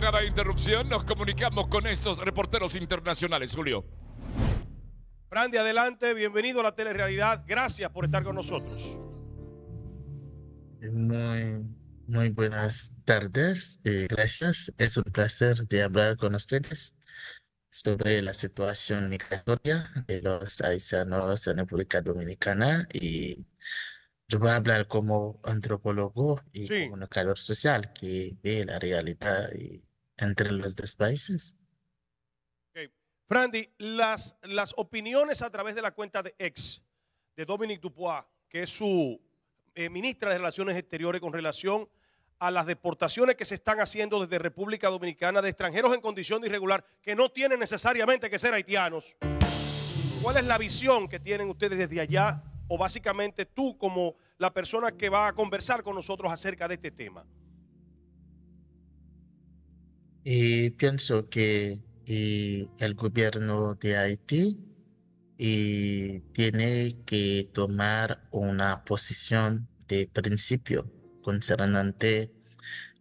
nada interrupción, nos comunicamos con estos reporteros internacionales, Julio. de adelante, bienvenido a la telerealidad. Gracias por estar con nosotros. Muy, muy buenas tardes eh, gracias. Es un placer de hablar con ustedes sobre la situación migratoria de los haitianos en República Dominicana y yo voy a hablar como antropólogo y un comunicador social que ve la realidad entre los tres países. Frandi, las, las opiniones a través de la cuenta de ex de Dominique Dupois, que es su eh, ministra de Relaciones Exteriores con relación a las deportaciones que se están haciendo desde República Dominicana de extranjeros en condición irregular, que no tienen necesariamente que ser haitianos. ¿Cuál es la visión que tienen ustedes desde allá o básicamente tú como la persona que va a conversar con nosotros acerca de este tema? Y pienso que el gobierno de Haití tiene que tomar una posición de principio concernante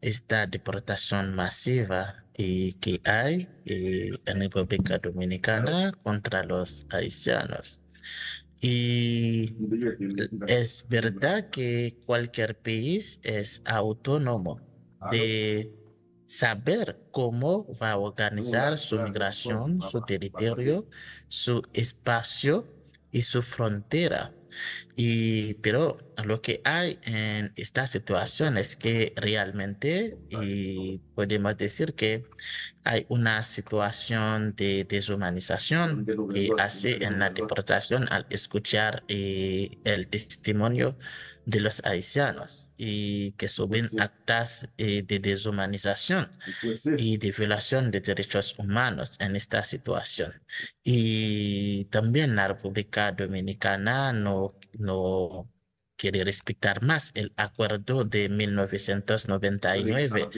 esta deportación masiva que hay en República Dominicana contra los haitianos. Y es verdad que cualquier país es autónomo de saber cómo va a organizar su migración, su territorio, su espacio y su frontera. Y, pero lo que hay en esta situación es que realmente y podemos decir que hay una situación de deshumanización que hace en la deportación al escuchar eh, el testimonio de los haitianos y que suben actas eh, de deshumanización y de violación de derechos humanos en esta situación. Y también la República Dominicana no, no quiere respetar más el acuerdo de 1999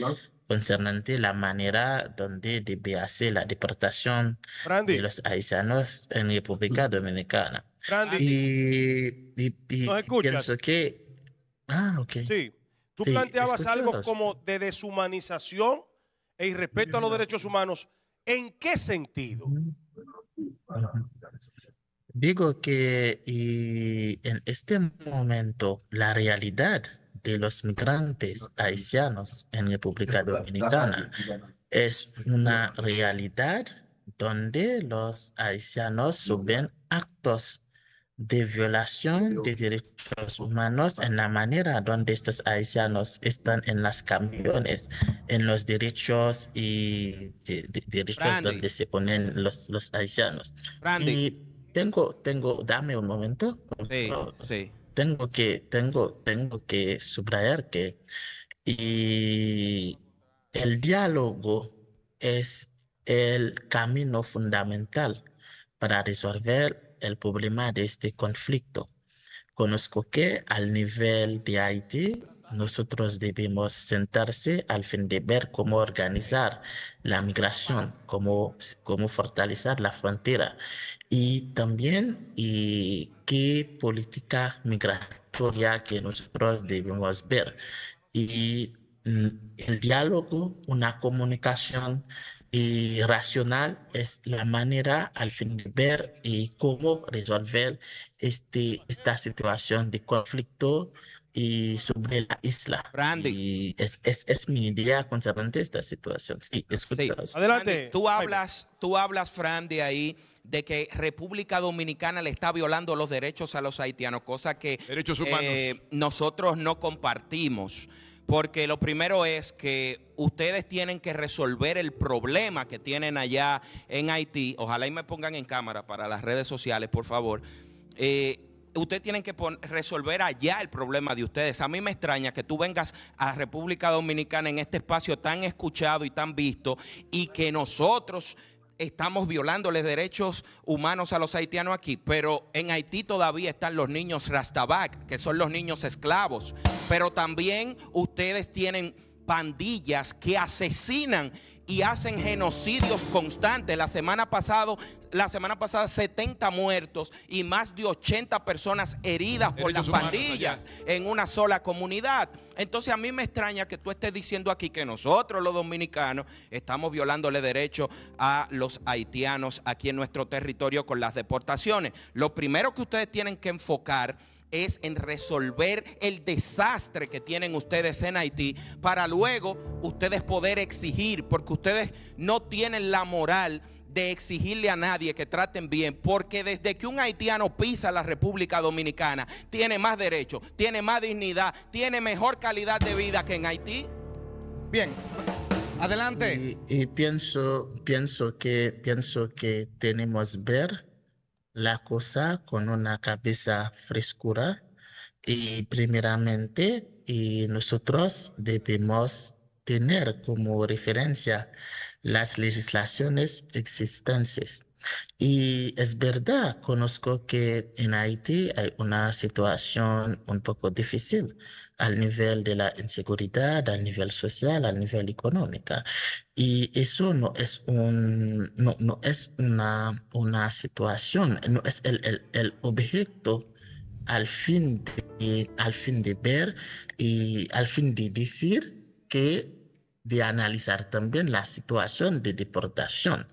concernante la manera donde debe hacer la deportación de los haitianos en República Dominicana y, pienso que... Ah, ok. Sí, tú planteabas algo como de deshumanización e irrespeto a los derechos humanos. ¿En qué sentido? Digo que y en este momento la realidad de los migrantes haitianos en República Dominicana es una realidad donde los haitianos suben actos de violación de derechos humanos en la manera donde estos haitianos están en las camiones, en los derechos y derechos donde se ponen los, los haitianos. Y tengo, tengo, dame un momento. Sí, sí. Tengo que, tengo, tengo que subrayar que y el diálogo es el camino fundamental para resolver el problema de este conflicto. Conozco que al nivel de Haití, nosotros debemos sentarse al fin de ver cómo organizar la migración, cómo, cómo fortalecer la frontera y también y qué política migratoria que nosotros debemos ver. Y mm, el diálogo, una comunicación y racional es la manera al fin de ver y cómo resolver este, esta situación de conflicto y sobre la isla. Y es, es, es, mi idea concerniente esta situación. Sí, escúchame. Adelante. tú hablas, tú hablas, Fran, de ahí de que República Dominicana le está violando los derechos a los haitianos, cosa que eh, nosotros no compartimos porque lo primero es que ustedes tienen que resolver el problema que tienen allá en Haití. Ojalá y me pongan en cámara para las redes sociales, por favor. Eh, ustedes tienen que resolver allá el problema de ustedes. A mí me extraña que tú vengas a República Dominicana en este espacio tan escuchado y tan visto y que nosotros estamos violándoles derechos humanos a los haitianos aquí, pero en Haití todavía están los niños rastabac, que son los niños esclavos, pero también ustedes tienen pandillas que asesinan y hacen genocidios constantes. La semana, la semana pasada 70 muertos y más de 80 personas heridas por las pandillas en una sola comunidad. Entonces a mí me extraña que tú estés diciendo aquí que nosotros los dominicanos estamos violándole derecho a los haitianos aquí en nuestro territorio con las deportaciones. Lo primero que ustedes tienen que enfocar es en resolver el desastre que tienen ustedes en Haití para luego ustedes poder exigir, porque ustedes no tienen la moral de exigirle a nadie que traten bien, porque desde que un haitiano pisa la República Dominicana, tiene más derechos, tiene más dignidad, tiene mejor calidad de vida que en Haití. Bien, adelante. Y, pienso, pienso que, pienso que tenemos ver la cosa con una cabeza frescura y primeramente y nosotros debemos tener como referencia las legislaciones existentes y es verdad, conozco que en Haití hay una situación un poco difícil al nivel de la inseguridad, al nivel social, al nivel económico. Y eso no es, no, es una, situación, no es el, objeto al fin de ver y al fin de decir que de analizar también la situación de deportación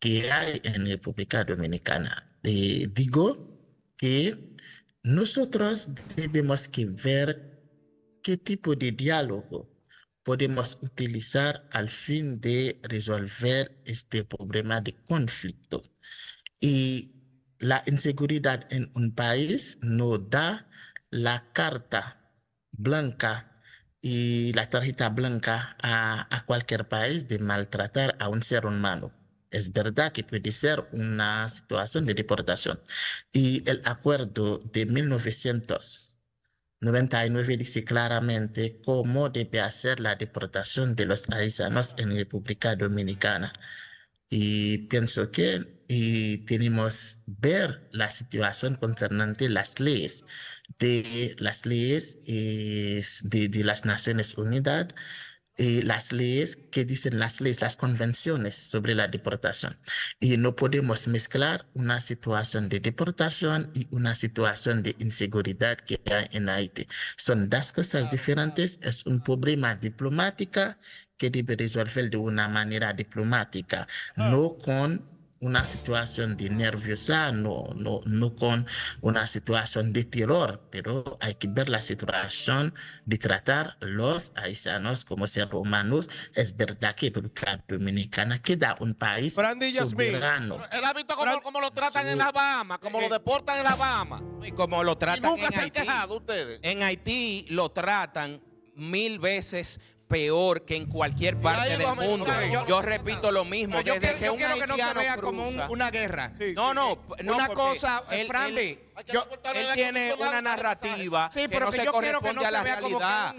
que hay en República Dominicana. Eh, digo que nosotros debemos ver qué tipo de diálogo podemos utilizar al fin de resolver este problema de conflicto. Y la inseguridad en un país nos da la carta blanca y la tarjeta blanca a cualquier país de maltratar a un ser humano es verdad que puede ser una situación de deportación. Y el acuerdo de 1999 dice claramente cómo debe hacer la deportación de los haitianos en República Dominicana. Y pienso que y tenemos ver la situación concernante las leyes de las leyes eh, de las Naciones Unidas eh, las leyes que dicen las leyes, las convenciones sobre la deportación. Y no podemos mezclar una situación de deportación y una situación de inseguridad que hay en Haití. Son dos cosas diferentes, es un problema diplomática que debe resolver de una manera diplomática, no con una situación de nerviosa, no, no, no con una situación de terror, pero hay que ver la situación de tratar los haitianos como seres humanos. Es verdad que República Dominicana queda un país soberano. Él ha visto cómo, lo tratan en La Bahama, cómo lo deportan en La Bahama. Y cómo lo tratan en Haití. En Haití lo tratan mil veces peor que en cualquier parte del mundo. Yo, repito lo mismo. Yo, desde que un quiero que no se vea como una guerra. no, no, Una cosa, eh, él, él tiene una narrativa que no se corresponde a la realidad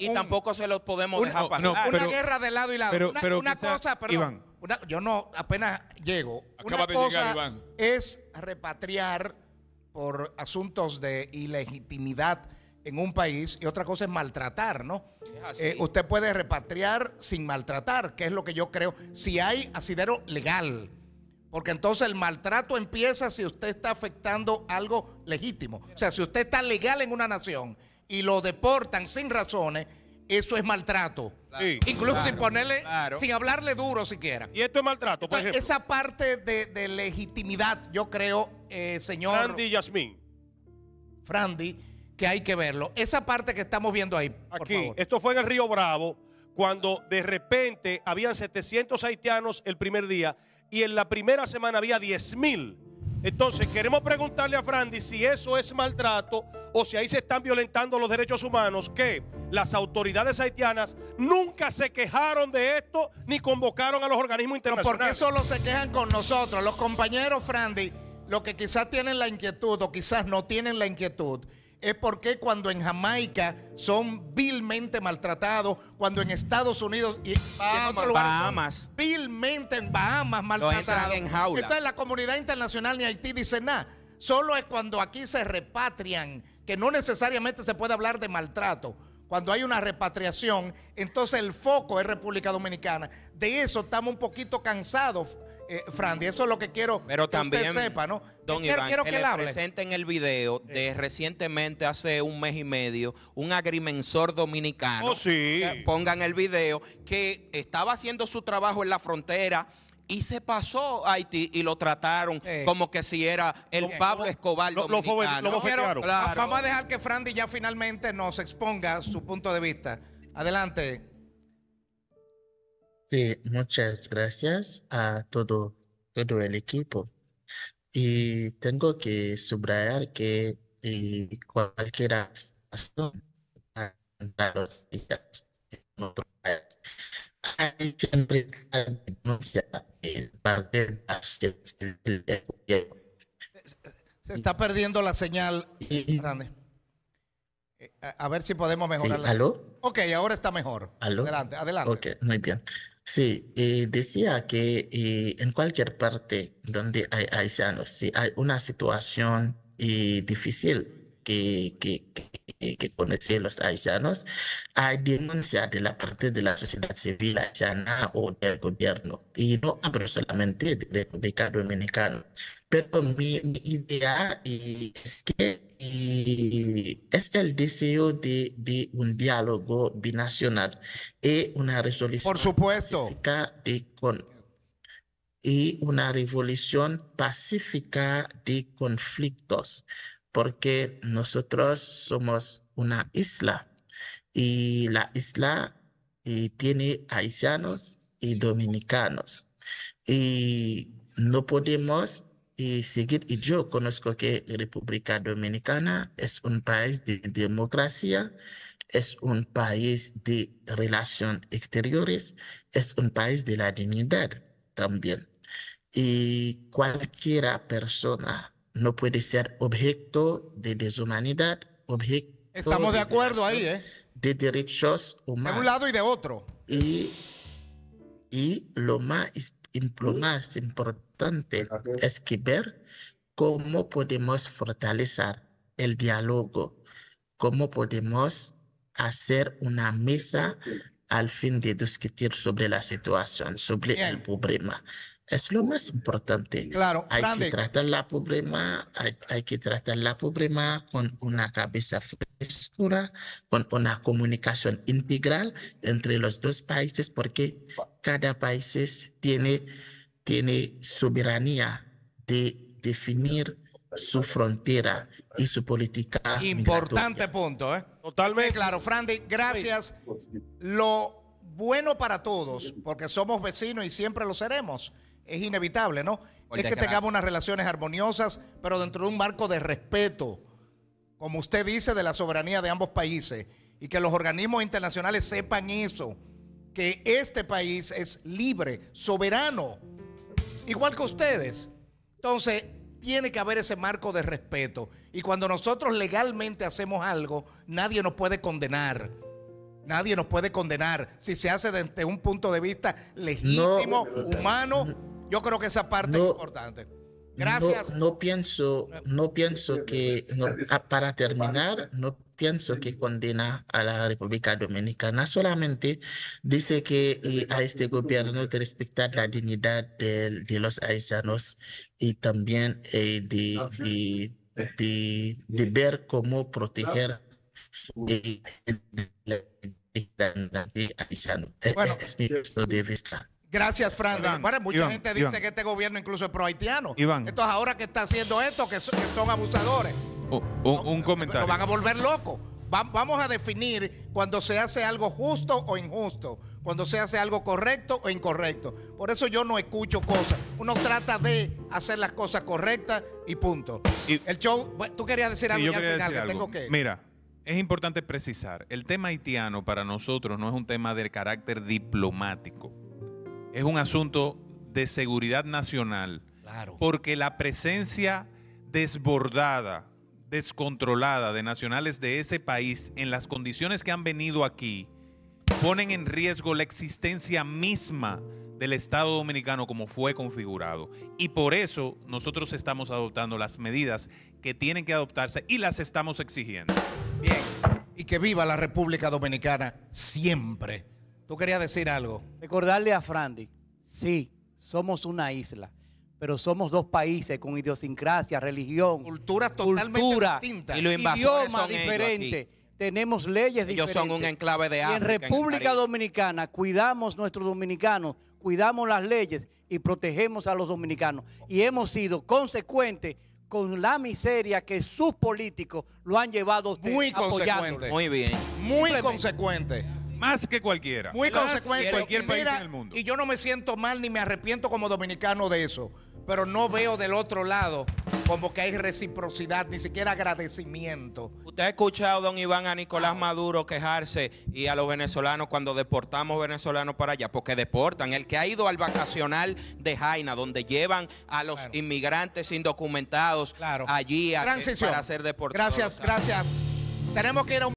y, tampoco se lo podemos dejar pasar. una guerra de lado y lado. una, cosa, perdón, Iván. yo no, apenas llego. una cosa Iván. es repatriar por asuntos de ilegitimidad en un país y otra cosa es maltratar, ¿no? Eh, usted puede repatriar sin maltratar, que es lo que yo creo, si hay asidero legal. Porque entonces el maltrato empieza si usted está afectando algo legítimo. O sea, si usted está legal en una nación y lo deportan sin razones, eso es maltrato. Incluso sin ponerle, sin hablarle duro siquiera. Y esto es maltrato, por ejemplo. Esa parte de, legitimidad, yo creo, eh, señor. Frandi Yasmín. Frandi que hay que verlo. Esa parte que estamos viendo ahí. Aquí, esto fue en el Río Bravo, cuando de repente habían 700 haitianos el primer día y en la primera semana había 10.000. Entonces, queremos preguntarle a Frandi si eso es maltrato o si ahí se están violentando los derechos humanos, que las autoridades haitianas nunca se quejaron de esto ni convocaron a los organismos internacionales. Porque solo se quejan con nosotros, los compañeros Frandi los que quizás tienen la inquietud o quizás no tienen la inquietud, es porque cuando en Jamaica son vilmente maltratados, cuando en Estados Unidos y en otros ah, lugares vilmente en Bahamas maltratados. Entonces la comunidad internacional ni Haití dice nada. Solo es cuando aquí se repatrian, que no necesariamente se puede hablar de maltrato. Cuando hay una repatriación, entonces el foco es República Dominicana. De eso estamos un poquito cansados eh, eso es lo que quiero que usted sepa, ¿no? Don quiero, Iván, que presente en el video de eh. recientemente, hace un mes y medio, un agrimensor dominicano. Oh, Pongan el video, que estaba haciendo su trabajo en la frontera y se pasó a Haití y lo trataron eh. como que si era el Pablo Escobar dominicano. Vamos a dejar que Frandi ya finalmente nos exponga su punto de vista. Adelante. Sí, muchas gracias a todo, todo el equipo. Y tengo que subrayar que eh, cualquier acción en otro hay siempre denuncia Se está perdiendo la señal, Grande. Eh, a, ver si podemos mejorar. ¿Aló? Ok, ahora está mejor. Adelante, adelante. Ok, muy bien. Sí, eh, decía que eh, en cualquier parte donde hay haitianos, si hay una situación eh, difícil que, que, que, conocen los haitianos, hay denuncia de la parte de la sociedad civil haitiana o del gobierno. Y no hablo solamente de República Dominicana, pero mi idea es que y es este, el deseo de, un diálogo binacional y una resolución pacífica de y una revolución pacífica de conflictos, porque nosotros somos una isla y la isla eh, tiene haitianos y dominicanos y no podemos y seguir, yo conozco que República Dominicana es un país de democracia, es un país de relaciones exteriores, es un país de la dignidad también. Y cualquiera persona no puede ser objeto de deshumanidad, objeto. Estamos de, acuerdo ahí, ¿eh? De derechos humanos. De un lado y de otro. Y, y lo más, lo más importante es que ver cómo podemos fortalecer el diálogo, cómo podemos hacer una mesa al fin de discutir sobre la situación, sobre el problema. Es lo más importante. hay que tratar la problema, hay, que tratar la problema con una cabeza frescura con una comunicación integral entre los dos países, porque cada país tiene tiene soberanía de definir su frontera y su política. Importante punto, ¿eh? Totalmente. Claro, Frandy, gracias. Lo bueno para todos, porque somos vecinos y siempre lo seremos, es inevitable, ¿no? es que tengamos unas relaciones armoniosas, pero dentro de un marco de respeto, como usted dice, de la soberanía de ambos países, y que los organismos internacionales sepan eso, que este país es libre, soberano igual que ustedes. Entonces, tiene que haber ese marco de respeto. Y cuando nosotros legalmente hacemos algo, nadie nos puede condenar. Nadie nos puede condenar si se hace desde un punto de vista legítimo, humano. Yo creo que esa parte es importante. No, pienso, no pienso que, ah, para terminar, no pienso que condena a la República Dominicana. Solamente dice que eh, a este gobierno de respetar la dignidad de, los haitianos y también eh, de, de, ver cómo proteger eh, a los Bueno. Es mi de Gracias, Fran. Bueno, mucha gente dice que este gobierno incluso es pro-haitiano. Entonces, ahora que está haciendo esto, que, son, abusadores. Oh, un, comentario. Lo van a volver loco. vamos a definir cuando se hace algo justo o injusto, cuando se hace algo correcto o incorrecto. Por eso yo no escucho cosas. Uno trata de hacer las cosas correctas y punto. El show, tú querías decir algo al final, que tengo que. Mira, es importante precisar, el tema haitiano para nosotros no es un tema de carácter diplomático es un asunto de seguridad nacional. Porque la presencia desbordada, descontrolada de nacionales de ese país en las condiciones que han venido aquí ponen en riesgo la existencia misma del Estado dominicano como fue configurado. Y por eso nosotros estamos adoptando las medidas que tienen que adoptarse y las estamos exigiendo. Bien, y que viva la República Dominicana siempre. Tú querías decir algo. Recordarle a Frandi, sí, somos una isla, pero somos dos países con idiosincrasia, religión, culturas totalmente cultura, distintas y diferente. Tenemos leyes diferentes. Ellos son un enclave de África. en República Dominicana cuidamos nuestros dominicanos, cuidamos las leyes y protegemos a los dominicanos. Y hemos sido consecuentes con la miseria que sus políticos lo han llevado Muy consecuente. Muy bien. Muy consecuente. Más que cualquiera. Muy consecuente. cualquier país mundo. Y yo no me siento mal ni me arrepiento como dominicano de eso. Pero no veo del otro lado como que hay reciprocidad, ni siquiera agradecimiento. Usted ha escuchado, don Iván, a Nicolás ah. Maduro quejarse y a los venezolanos cuando deportamos venezolanos para allá, porque deportan. El que ha ido al vacacional de Jaina, donde llevan a los inmigrantes indocumentados allí a, eh, para ser deportados. Gracias, gracias. Tenemos que ir a un...